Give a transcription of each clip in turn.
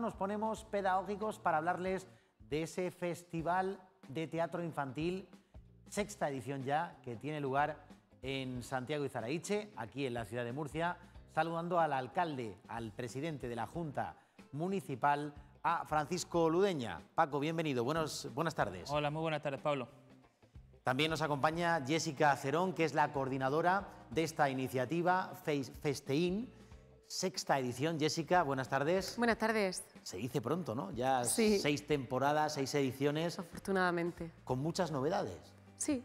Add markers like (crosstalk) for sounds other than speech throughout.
Nos ponemos pedagógicos para hablarles de ese festival de teatro infantil, sexta edición ya, que tiene lugar en Santiago y Zaraiche, aquí en la ciudad de Murcia, saludando al alcalde, al presidente de la Junta Municipal, a Francisco Ludeña. Paco, bienvenido, buenas tardes. Hola, muy buenas tardes, Pablo. También nos acompaña Jessica Cerón, que es la coordinadora de esta iniciativa Festeín, sexta edición. Jessica, buenas tardes. Buenas tardes se dice pronto, ¿no? Ya seis temporadas, seis ediciones. Afortunadamente. Con muchas novedades. Sí.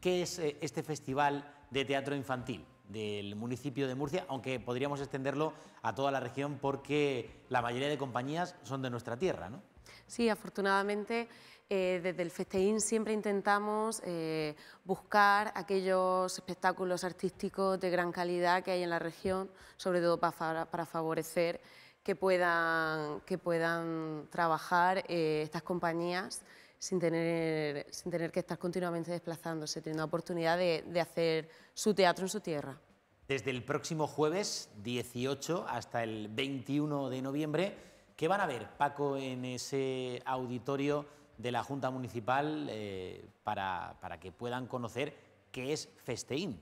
¿Qué es eh, este festival de teatro infantil del municipio de Murcia? Aunque podríamos extenderlo a toda la región porque la mayoría de compañías son de nuestra tierra, ¿no? Sí, afortunadamente eh, desde el Festeín siempre intentamos eh, buscar aquellos espectáculos artísticos de gran calidad que hay en la región, sobre todo para, para favorecer que puedan, que puedan trabajar eh, estas compañías sin tener, sin tener que estar continuamente desplazándose, teniendo la oportunidad de, hacer su teatro en su tierra. Desde el próximo jueves 18 hasta el 21 de noviembre, ¿qué van a ver, Paco, en ese auditorio de la Junta Municipal eh, para, para que puedan conocer qué es Festeín?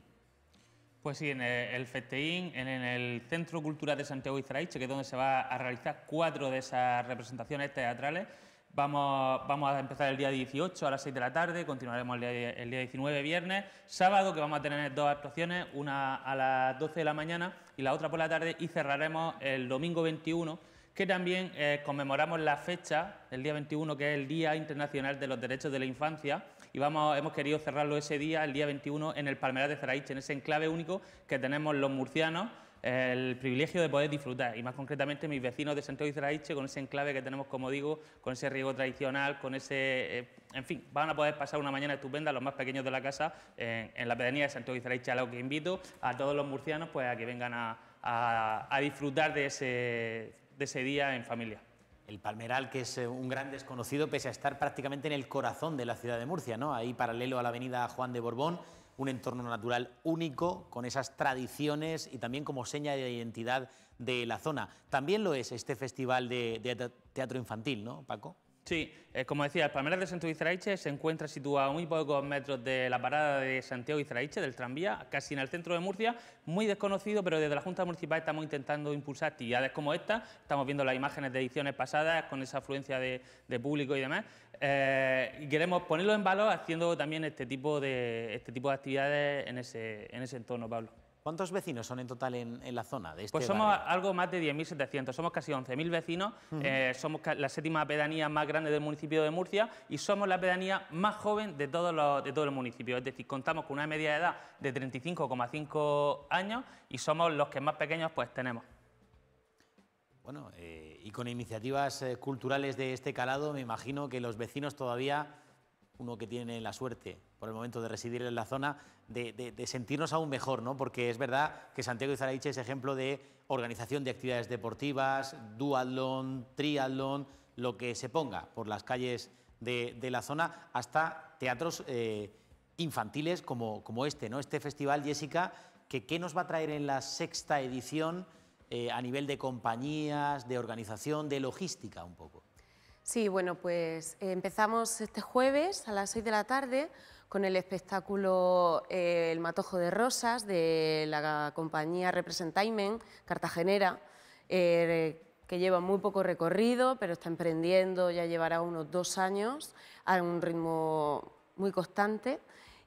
Pues sí, en el FETEIN, en el Centro Cultural de Santiago Izraiche, que es donde se va a realizar cuatro de esas representaciones teatrales. Vamos, a empezar el día 18 a las 6 de la tarde, continuaremos el día, 19, viernes, sábado, que vamos a tener dos actuaciones, una a las 12 de la mañana y la otra por la tarde, y cerraremos el domingo 21 que también eh, conmemoramos la fecha, el día 21, que es el Día Internacional de los Derechos de la Infancia, y hemos querido cerrarlo ese día, el día 21, en el Palmeral de Zaraíche, en ese enclave único que tenemos los murcianos el privilegio de poder disfrutar y más concretamente mis vecinos de Santiago de Zaraíche con ese enclave que tenemos, como digo, con ese riego tradicional, con ese... Eh, en fin, van a poder pasar una mañana estupenda los más pequeños de la casa en la pedanía de Santiago de Zaraíche, a lo que invito a todos los murcianos pues, a que vengan a, disfrutar de de ese día en familia el Palmeral, que es eh, un gran desconocido, pese a estar prácticamente en el corazón de la ciudad de Murcia, ¿no? Ahí paralelo a la avenida Juan de Borbón, un entorno natural único, con esas tradiciones y también como seña de identidad de la zona. También lo es este festival de, de teatro infantil, ¿no, Paco? Sí, eh, como decía, el centro de Santiago Izraiche se encuentra situado a muy pocos metros de la parada de Santiago Izraiche, del tranvía, casi en el centro de Murcia, muy desconocido, pero desde la Junta Municipal estamos intentando impulsar actividades como esta, estamos viendo las imágenes de ediciones pasadas con esa afluencia de, público y demás, eh, y queremos ponerlo en valor haciendo también este tipo de, este tipo de actividades en en ese entorno, Pablo. ¿Cuántos vecinos son en total en, la zona de este Pues somos algo más de 10.700, somos casi 11.000 vecinos, eh, somos la séptima pedanía más grande del municipio de Murcia y somos la pedanía más joven de, todos de todo el municipio, es decir, contamos con una media de edad de 35,5 años y somos los que más pequeños pues tenemos. Bueno, eh, y con iniciativas eh, culturales de este calado, me imagino que los vecinos todavía uno que tiene la suerte por el momento de residir en la zona, de, sentirnos aún mejor, ¿no? Porque es verdad que Santiago Izaraiche es ejemplo de organización de actividades deportivas, duatlón, triatlón, lo que se ponga por las calles de, la zona, hasta teatros eh, infantiles como, este, ¿no? Este festival, Jessica, que qué nos va a traer en la sexta edición eh, a nivel de compañías, de organización, de logística un poco. Sí, bueno, pues eh, empezamos este jueves a las 6 de la tarde con el espectáculo eh, El Matojo de Rosas de la compañía Representaimen cartagenera, eh, que lleva muy poco recorrido, pero está emprendiendo, ya llevará unos dos años a un ritmo muy constante.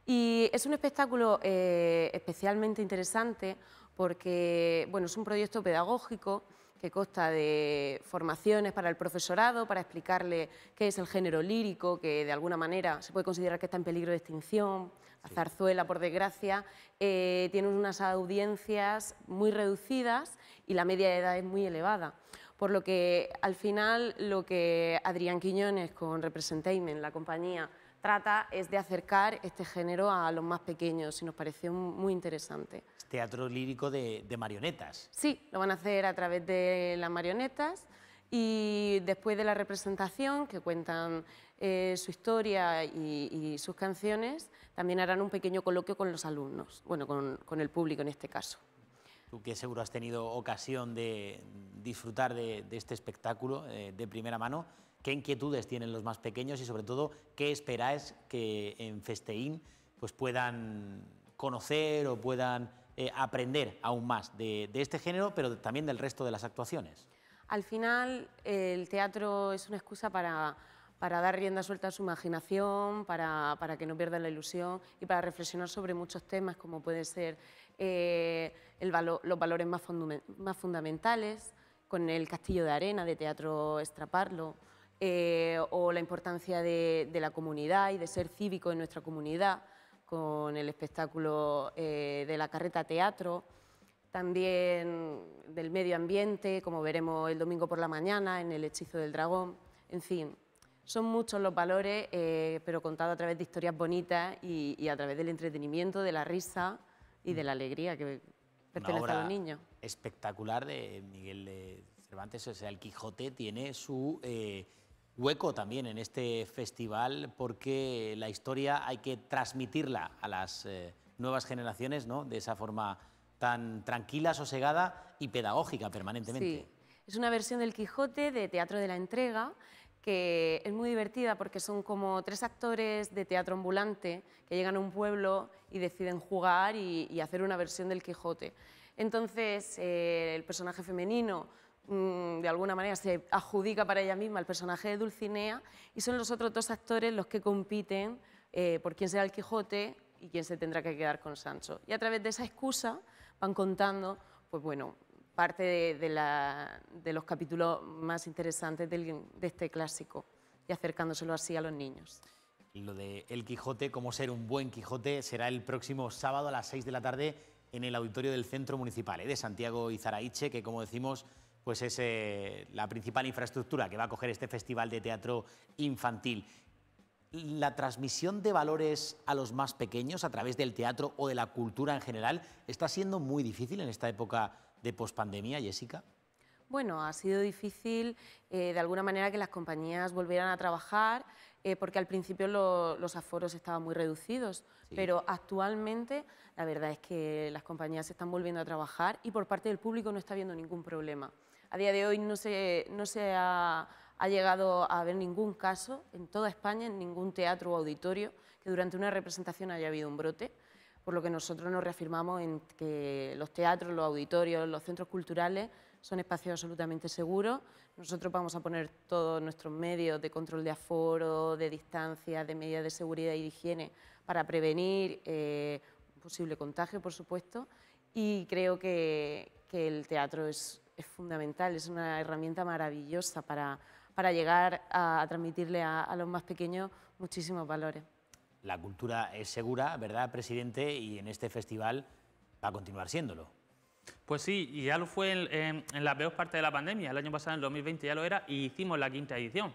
Y es un espectáculo especialmente interesante porque bueno, es un proyecto pedagógico que consta de formaciones para el profesorado, para explicarle qué es el género lírico, que de alguna manera se puede considerar que está en peligro de extinción. La zarzuela, por desgracia, eh, tiene unas audiencias muy reducidas y la media de edad es muy elevada. Por lo que, al final, lo que Adrián Quiñones con Representamen, la compañía, trata es de acercar este género a los más pequeños y nos pareció muy interesante. Teatro lírico de, marionetas. Sí, lo van a hacer a través de las marionetas y después de la representación, que cuentan eh, su historia y, sus canciones, también harán un pequeño coloquio con los alumnos, bueno, con, el público en este caso. Tú que seguro has tenido ocasión de disfrutar de, este espectáculo eh, de primera mano, ¿Qué inquietudes tienen los más pequeños y sobre todo qué esperáis que en Festeín pues puedan conocer o puedan eh, aprender aún más de, este género, pero también del resto de las actuaciones? Al final, el teatro es una excusa para dar rienda suelta a su imaginación, para, que no pierda la ilusión y para reflexionar sobre muchos temas como pueden ser eh, el los valores más, fundamentales, con el castillo de arena de Teatro extraparlo... Eh, o la importancia de, la comunidad y de ser cívico en nuestra comunidad con el espectáculo eh, de la carreta teatro, también del medio ambiente, como veremos el domingo por la mañana en el hechizo del dragón, en fin. Son muchos los valores, eh, pero contados a través de historias bonitas y, a través del entretenimiento, de la risa y de la alegría que pertenece a los niños. Espectacular de Miguel Cervantes, o sea, el Quijote tiene su hueco también en este festival porque la historia hay que transmitirla a las eh, nuevas generaciones ¿no? de esa forma tan tranquila, sosegada y pedagógica permanentemente. Sí. Es una versión del Quijote de Teatro de la Entrega que es muy divertida porque son como tres actores de teatro ambulante que llegan a un pueblo y deciden jugar y, hacer una versión del Quijote. Entonces, eh, el personaje femenino Mm, de alguna manera se adjudica para ella misma el personaje de Dulcinea y son los otros dos actores los que compiten eh, por quién será el Quijote y quién se tendrá que quedar con Sancho. Y a través de esa excusa van contando, pues bueno, parte de, la, de los capítulos más interesantes de este clásico y acercándoselo así a los niños. Lo de El Quijote, cómo ser un buen Quijote, será el próximo sábado a las 6 de la tarde en el auditorio del Centro Municipal eh, de Santiago y zaraiche que como decimos pues es la principal infraestructura que va a coger este festival de teatro infantil. ¿La transmisión de valores a los más pequeños a través del teatro o de la cultura en general está siendo muy difícil en esta época de pospandemia, Jessica? Bueno, ha sido difícil eh, de alguna manera que las compañías volvieran a trabajar, eh, porque al principio los aforos estaban muy reducidos, pero actualmente la verdad es que las compañías están volviendo a trabajar y por parte del público no está habiendo ningún problema. A día de hoy no se, ha, llegado a haber ningún caso en toda España, en ningún teatro o auditorio, que durante una representación haya habido un brote, por lo que nosotros nos reafirmamos en que los teatros, los auditorios, los centros culturales son espacios absolutamente seguros. Nosotros vamos a poner todos nuestros medios de control de aforo, de distancia, de medidas de seguridad y de higiene para prevenir eh, posible contagio, por supuesto, y creo que, que el teatro es es fundamental, es una herramienta maravillosa para, para llegar a, transmitirle a, los más pequeños muchísimos valores. La cultura es segura, ¿verdad, presidente? Y en este festival va a continuar siéndolo. Pues sí, y ya lo fue en, la peor parte de la pandemia. El año pasado, en 2020, ya lo era y hicimos la quinta edición.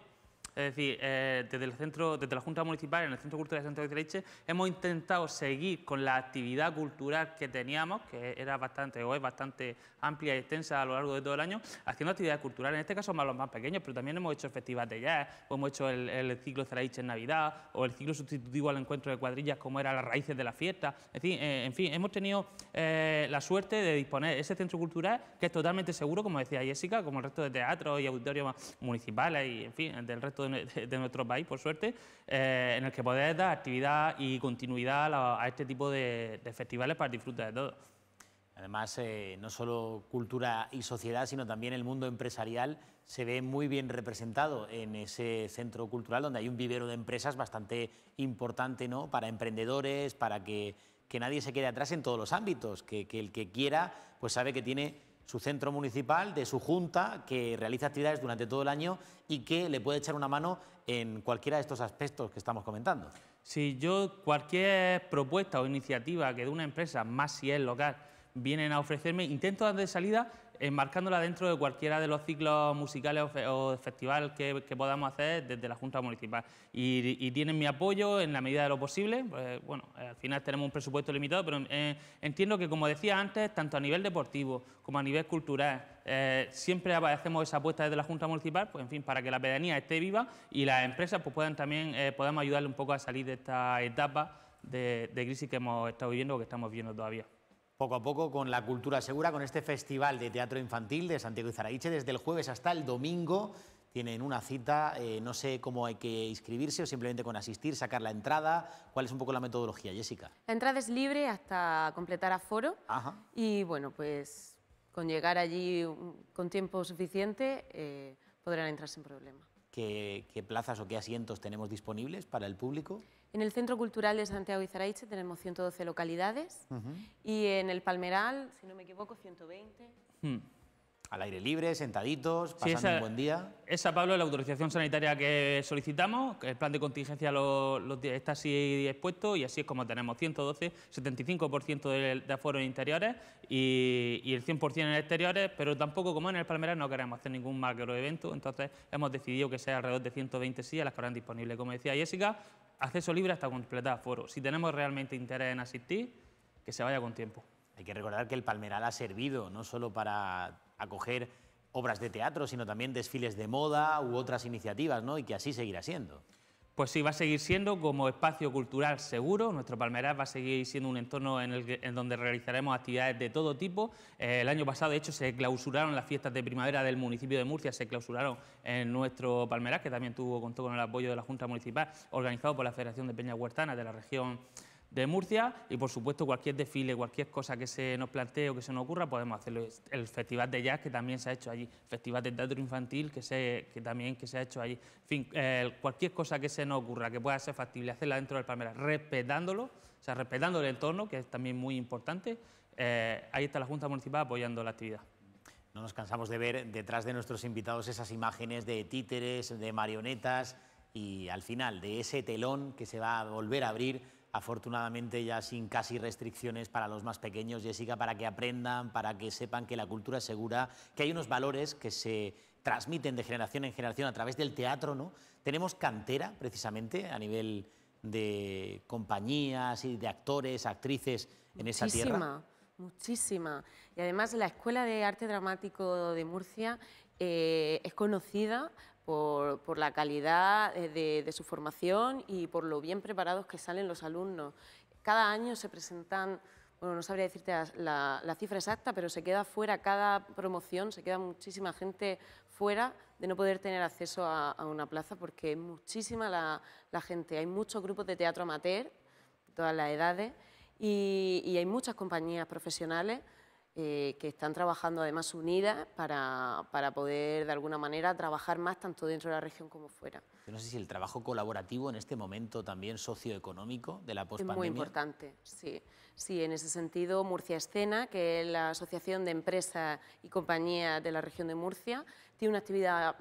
Es decir, eh, desde, el centro, desde la Junta Municipal, en el Centro Cultural de Cruz de hemos intentado seguir con la actividad cultural que teníamos, que era bastante o es bastante amplia y extensa a lo largo de todo el año, haciendo actividad cultural. En este caso, más los más pequeños, pero también hemos hecho festivales de jazz, o hemos hecho el, ciclo ciclo zaraiche en Navidad, o el ciclo sustitutivo al encuentro de cuadrillas, como era las raíces de la fiesta. En fin, eh, en fin hemos tenido eh, la suerte de disponer ese centro cultural que es totalmente seguro, como decía Jessica, como el resto de teatros y auditorios municipales y, en fin, del resto de de, nuestro país, por suerte, eh, en el que podéis dar actividad y continuidad a, este tipo de, festivales para disfrutar de todo. Además, eh, no solo cultura y sociedad, sino también el mundo empresarial se ve muy bien representado en ese centro cultural, donde hay un vivero de empresas bastante importante ¿no? para emprendedores, para que, que nadie se quede atrás en todos los ámbitos, que, que el que quiera pues sabe que tiene su centro municipal, de su junta, que realiza actividades durante todo el año y que le puede echar una mano en cualquiera de estos aspectos que estamos comentando. Si yo cualquier propuesta o iniciativa que de una empresa, más si es local, vienen a ofrecerme, intento dar de salida enmarcándola dentro de cualquiera de los ciclos musicales o, festival que, podamos hacer desde la Junta Municipal. Y, tienen mi apoyo en la medida de lo posible. Pues, bueno, al final tenemos un presupuesto limitado, pero eh, entiendo que, como decía antes, tanto a nivel deportivo como a nivel cultural, eh, siempre hacemos esa apuesta desde la Junta Municipal, pues en fin, para que la pedanía esté viva y las empresas pues, puedan también, eh, podamos ayudarle un poco a salir de esta etapa de, de crisis que hemos estado viviendo o que estamos viviendo todavía poco a poco con la cultura segura, con este festival de teatro infantil de Santiago y Zaraiche, desde el jueves hasta el domingo. Tienen una cita, eh, no sé cómo hay que inscribirse o simplemente con asistir, sacar la entrada. ¿Cuál es un poco la metodología, Jessica? La entrada es libre hasta completar aforo. Y bueno, pues con llegar allí mm, con tiempo suficiente eh, podrán entrar sin problema qué, plazas o qué asientos tenemos disponibles para el público. En el Centro Cultural de Santiago Izaraiche tenemos 112 localidades y en el Palmeral, si no me equivoco, 120. Al aire libre, sentaditos, pasando un buen día. Esa, Pablo, es la autorización sanitaria que solicitamos, el plan de contingencia está así expuesto y así es como tenemos 112, 75% de, aforo en interiores y, el 100% en exteriores, pero tampoco como en el palmeral no queremos hacer ningún macroevento, entonces hemos decidido que sea alrededor de 120 sillas las que habrán disponibles. Como decía Jessica, acceso libre hasta completar aforo. Si tenemos realmente interés en asistir, que se vaya con tiempo. Hay que recordar que el Palmeral ha servido no solo para acoger obras de teatro, sino también desfiles de moda u otras iniciativas, ¿no? Y que así seguirá siendo. Pues sí, va a seguir siendo como espacio cultural seguro. Nuestro palmeras va a seguir siendo un entorno en, el en donde realizaremos actividades de todo tipo. Eh, el año pasado, de hecho, se clausuraron las fiestas de primavera del municipio de Murcia, se clausuraron en nuestro palmeras que también tuvo, contó con el apoyo de la Junta Municipal, organizado por la Federación de Peña Huertana de la región de Murcia y por supuesto cualquier desfile, cualquier cosa que se nos plantee o que se nos ocurra podemos hacerlo. El festival de jazz que también se ha hecho allí, festival de teatro infantil que, se, que también que se ha hecho allí, en fin, cualquier cosa que se nos ocurra que pueda ser factible hacerla dentro del Palmera, respetándolo, o sea, respetando el entorno, que es también muy importante, eh, ahí está la Junta Municipal apoyando la actividad. No nos cansamos de ver detrás de nuestros invitados esas imágenes de títeres, de marionetas y al final de ese telón que se va a volver a abrir afortunadamente ya sin casi restricciones para los más pequeños, Jessica, para que aprendan, para que sepan que la cultura es segura, que hay unos valores que se transmiten de generación en generación a través del teatro, ¿no? Tenemos cantera, precisamente, a nivel de compañías y de actores, actrices en esa tierra. Muchísima. Y además la Escuela de Arte Dramático de Murcia eh, es conocida por, la calidad eh, de, su formación y por lo bien preparados que salen los alumnos. Cada año se presentan bueno, no sabría decirte la, cifra exacta, pero se queda fuera cada promoción, se queda muchísima gente fuera de no poder tener acceso a, una plaza porque es muchísima la, gente. Hay muchos grupos de teatro amateur, de todas las edades, y hay muchas compañías profesionales eh, que están trabajando además unidas para, poder de alguna manera trabajar más tanto dentro de la región como fuera. no sé si el trabajo colaborativo en este momento también socioeconómico de la pospandemia... Es muy importante, sí. Sí, en ese sentido Murcia Escena, que es la Asociación de Empresas y Compañías de la región de Murcia, tiene una actividad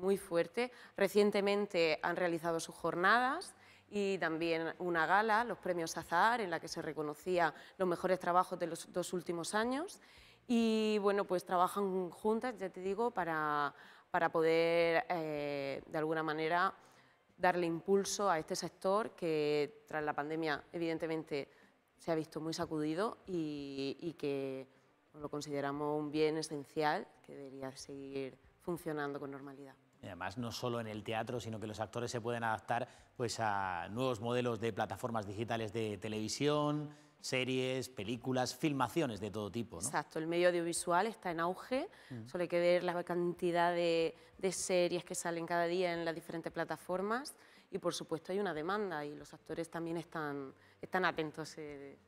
muy fuerte. Recientemente han realizado sus jornadas y también una gala, los premios Azar en la que se reconocía los mejores trabajos de los dos últimos años. Y bueno, pues trabajan juntas, ya te digo, para, para poder eh, de alguna manera darle impulso a este sector que tras la pandemia evidentemente se ha visto muy sacudido y que lo consideramos un bien esencial que debería seguir funcionando con normalidad además, no solo en el teatro, sino que los actores se pueden adaptar pues, a nuevos modelos de plataformas digitales de televisión, series, películas, filmaciones de todo tipo. Exacto, el medio audiovisual está en auge, mm. solo hay que ver la cantidad de, series que salen cada día en las diferentes plataformas y por supuesto hay una demanda y los actores también están, están atentos. Eh,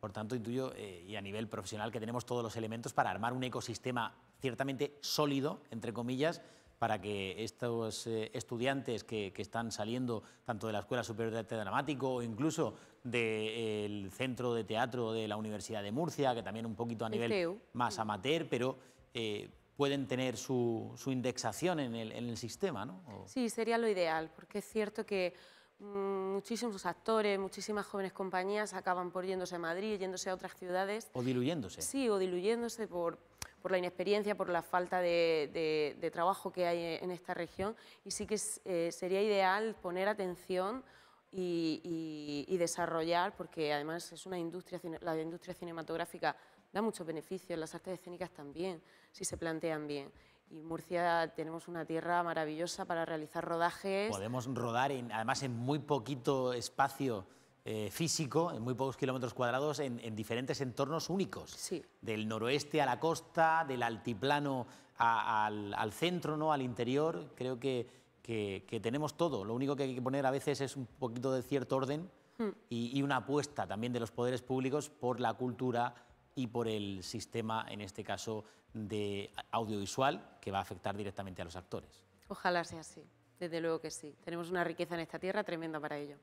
por tanto, intuyo, eh, y a nivel profesional, que tenemos todos los elementos para armar un ecosistema ciertamente sólido, entre comillas, para que estos eh, estudiantes que, están saliendo tanto de la Escuela Superior de Arte Dramático o incluso del Centro de Teatro de la Universidad de Murcia, que también un poquito a nivel más amateur, pero eh, pueden tener su, indexación en el, sistema, ¿no? Sí, sería lo ideal, porque es cierto que mm, muchísimos actores, muchísimas jóvenes compañías acaban por yéndose a Madrid, yéndose a otras ciudades. O diluyéndose. Sí, o diluyéndose por por la inexperiencia, por la falta de, trabajo que hay en esta región y sí que eh, sería ideal poner atención y, desarrollar, porque además es una industria, la industria cinematográfica da muchos beneficios, las artes escénicas también, si se plantean bien. Y Murcia tenemos una tierra maravillosa para realizar rodajes. Podemos rodar además en muy poquito espacio. Eh, físico, en muy pocos kilómetros cuadrados, en, diferentes entornos únicos. Sí. Del noroeste a la costa, del altiplano al, centro, ¿no? al interior. Creo que, que, tenemos todo. Lo único que hay que poner a veces es un poquito de cierto orden hmm. y, una apuesta también de los poderes públicos por la cultura y por el sistema, en este caso, de audiovisual, que va a afectar directamente a los actores. Ojalá sea así, desde luego que sí. Tenemos una riqueza en esta tierra tremenda para ello.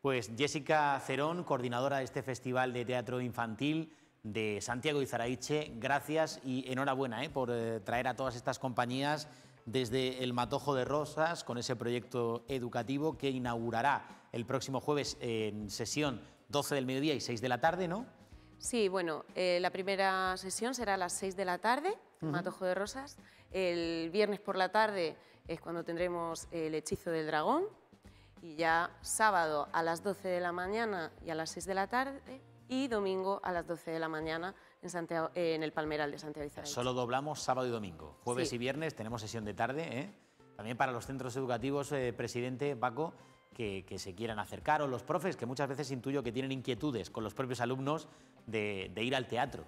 Pues Jessica Cerón, coordinadora de este Festival de Teatro Infantil de Santiago y Zaraiche, gracias y enhorabuena eh, por eh, traer a todas estas compañías desde el Matojo de Rosas con ese proyecto educativo que inaugurará el próximo jueves en sesión 12 del mediodía y 6 de la tarde, ¿no? Sí, bueno, eh, la primera sesión será a las 6 de la tarde, Matojo de Rosas. El viernes por la tarde es cuando tendremos el hechizo del dragón, y ya sábado a las 12 de la mañana y a las 6 de la tarde y domingo a las 12 de la mañana en, el Palmeral de Santiago Izabel. Solo doblamos sábado y domingo. Jueves y viernes tenemos sesión de tarde. ¿eh? También para los centros educativos, eh, presidente Paco, que, se quieran acercar o los profes, que muchas veces intuyo que tienen inquietudes con los propios alumnos de ir al teatro.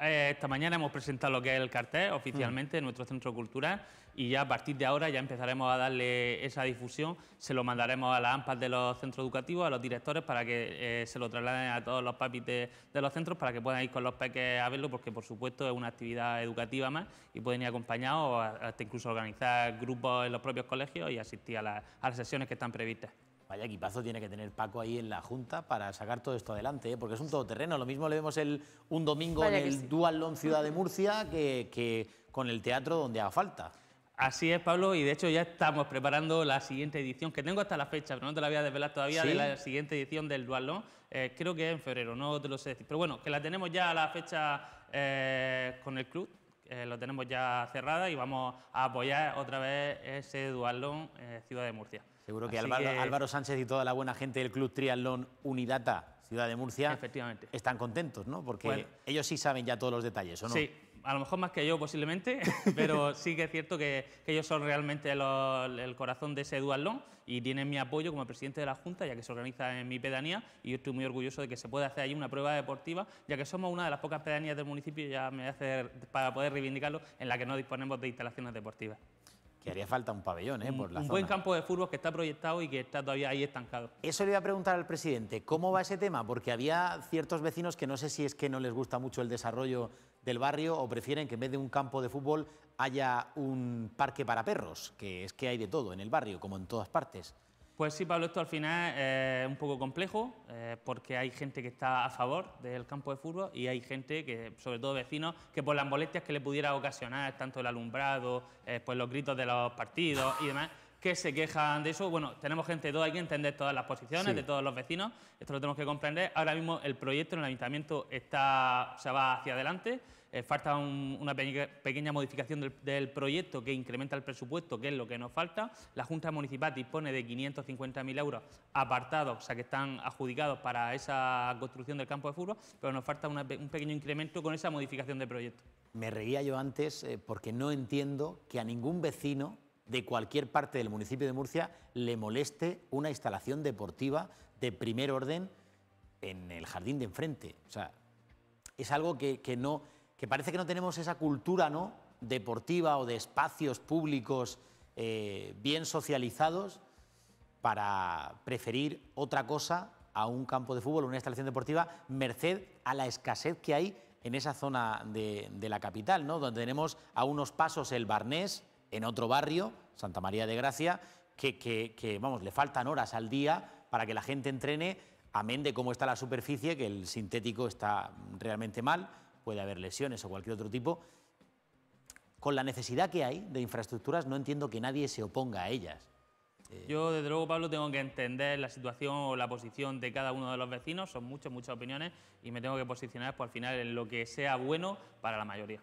Eh, esta mañana hemos presentado lo que es el cartel oficialmente en nuestro centro cultural y ya a partir de ahora ya empezaremos a darle esa difusión. Se lo mandaremos a las AMPAs de los centros educativos, a los directores, para que eh, se lo trasladen a todos los papis de, los centros para que puedan ir con los peques a verlo, porque por supuesto es una actividad educativa más y pueden ir acompañados o hasta incluso organizar grupos en los propios colegios y asistir a las sesiones que están previstas. Vaya equipazo tiene que tener Paco ahí en la Junta para sacar todo esto adelante, ¿eh? porque es un todoterreno. Lo mismo le vemos el, un domingo en el Dualón Ciudad de Murcia que, con el teatro donde haga falta. Así es, Pablo, y de hecho ya estamos preparando la siguiente edición, que tengo hasta la fecha, pero no te la voy a desvelar todavía, de la siguiente edición del Dualón. Eh, creo que en febrero, no te lo sé decir. Pero bueno, que la tenemos ya a la fecha eh, con el club, lo tenemos ya cerrada y vamos a apoyar otra vez ese Dualón Ciudad de Murcia. Seguro que Álvaro, Sánchez y toda la buena gente del Club Triatlón Unidata, Ciudad de Murcia, están contentos, ¿no? Porque ellos sí saben ya todos los detalles, ¿o no? Sí, a lo mejor más que yo posiblemente, (laughs) pero sí que es cierto que, ellos son realmente el corazón de ese duatlón y tienen mi apoyo como presidente de la Junta, ya que se organiza en mi pedanía y yo estoy muy orgulloso de que se pueda hacer allí una prueba deportiva, ya que somos una de las pocas pedanías del municipio, ya me hace para poder reivindicarlo, en la que no disponemos de instalaciones deportivas. Que haría falta un pabellón, ¿eh? Por la un buen campo de fútbol que está proyectado y que está todavía ahí estancado. Eso le voy a preguntar al presidente, ¿cómo va ese tema? Porque había ciertos vecinos que no sé si es que no les gusta mucho el desarrollo del barrio o prefieren que en vez de un campo de fútbol haya un parque para perros, que es que hay de todo en el barrio, como en todas partes. Pues sí, Pablo, esto al final eh, es un poco complejo eh, porque hay gente que está a favor del campo de fútbol y hay gente, que, sobre todo vecinos, que por las molestias que le pudiera ocasionar, tanto el alumbrado, eh, pues los gritos de los partidos y demás, que se quejan de eso. Bueno, tenemos gente de todo, hay que entender todas las posiciones de todos los vecinos, esto lo tenemos que comprender. Ahora mismo el proyecto en el ayuntamiento está, se va hacia adelante. Eh, falta una pequeña, modificación del, proyecto que incrementa el presupuesto, que es lo que nos falta. La Junta Municipal dispone de 550.000 euros apartados, o sea, que están adjudicados para esa construcción del campo de fútbol, pero nos falta un pequeño incremento con esa modificación del proyecto. Me reía yo antes eh, porque no entiendo que a ningún vecino de cualquier parte del municipio de Murcia le moleste una instalación deportiva de primer orden en el jardín de enfrente. O sea, es algo que, que no que parece que no tenemos esa cultura ¿no? deportiva o de espacios públicos eh, bien socializados para preferir otra cosa a un campo de fútbol, o una instalación deportiva, merced a la escasez que hay en esa zona de, la capital, ¿no? donde tenemos a unos pasos el Barnés, en otro barrio, Santa María de Gracia, que, vamos, le faltan horas al día para que la gente entrene, amén de cómo está la superficie, que el sintético está realmente mal, puede haber lesiones o cualquier otro tipo, con la necesidad que hay de infraestructuras no entiendo que nadie se oponga a ellas. Eh, Yo, desde luego, Pablo, tengo que entender la situación o la posición de cada uno de los vecinos, son muchas, muchas opiniones, y me tengo que posicionar por pues, al final en lo que sea bueno para la mayoría.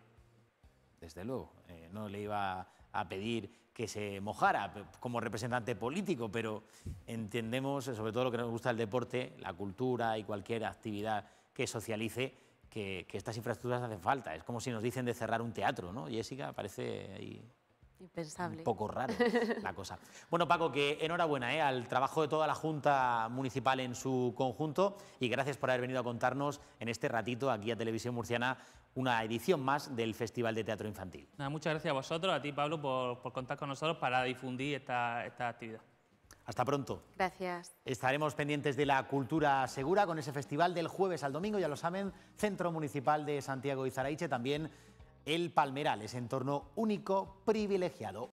Desde luego, eh, no le iba a pedir que se mojara como representante político, pero entendemos, sobre todo lo que nos gusta el deporte, la cultura y cualquier actividad que socialice, que, estas infraestructuras hacen falta. Es como si nos dicen de cerrar un teatro, ¿no? Jessica, parece ahí Impensable. Un poco raro (laughs) la cosa. Bueno, Paco, que enhorabuena ¿eh? al trabajo de toda la Junta Municipal en su conjunto y gracias por haber venido a contarnos en este ratito aquí a Televisión Murciana una edición más del Festival de Teatro Infantil. muchas gracias a vosotros, a ti Pablo, por, contar con nosotros para difundir esta actividad. Hasta pronto. Gracias. Estaremos pendientes de la cultura segura con ese festival del jueves al domingo, ya lo saben, Centro Municipal de Santiago y Zaraiche, también el Palmeral, ese entorno único privilegiado.